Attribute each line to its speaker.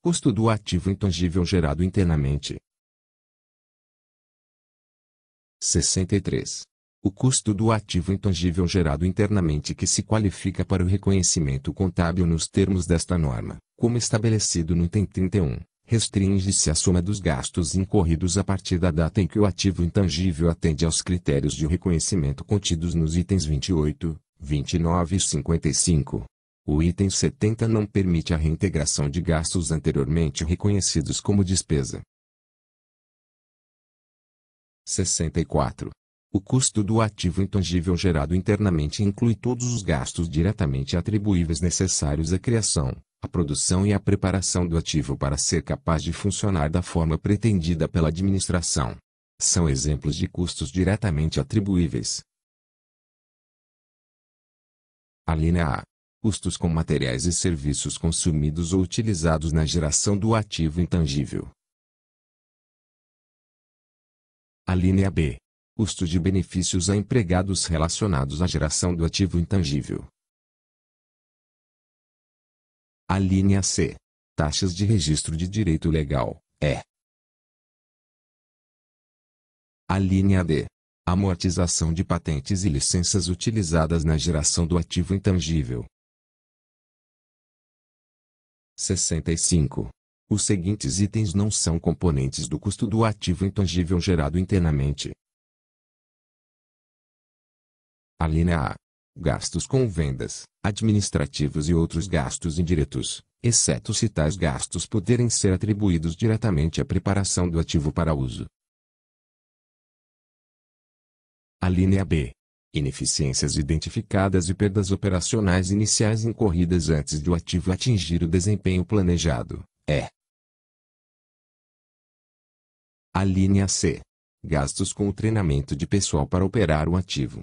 Speaker 1: custo do ativo intangível gerado internamente. 63. O custo do ativo intangível gerado internamente que se qualifica para o reconhecimento contábil nos termos desta norma, como estabelecido no item 31, restringe-se à soma dos gastos incorridos a partir da data em que o ativo intangível atende aos critérios de reconhecimento contidos nos itens 28, 29 e 55. O item 70 não permite a reintegração de gastos anteriormente reconhecidos como despesa. 64. O custo do ativo intangível gerado internamente inclui todos os gastos diretamente atribuíveis necessários à criação, à produção e à preparação do ativo para ser capaz de funcionar da forma pretendida pela administração. São exemplos de custos diretamente atribuíveis. A linha A custos com materiais e serviços consumidos ou utilizados na geração do ativo intangível. A linha B. Custo de benefícios a empregados relacionados à geração do ativo intangível. A linha C. Taxas de registro de direito legal, é. A linha D. Amortização de patentes e licenças utilizadas na geração do ativo intangível, 65. Os seguintes itens não são componentes do custo do ativo intangível gerado internamente. A linha A. Gastos com vendas, administrativos e outros gastos indiretos, exceto se tais gastos puderem ser atribuídos diretamente à preparação do ativo para uso. A linha B ineficiências identificadas e perdas operacionais iniciais incorridas antes do ativo atingir o desempenho planejado, é a linha C. Gastos com o treinamento de pessoal para operar o ativo,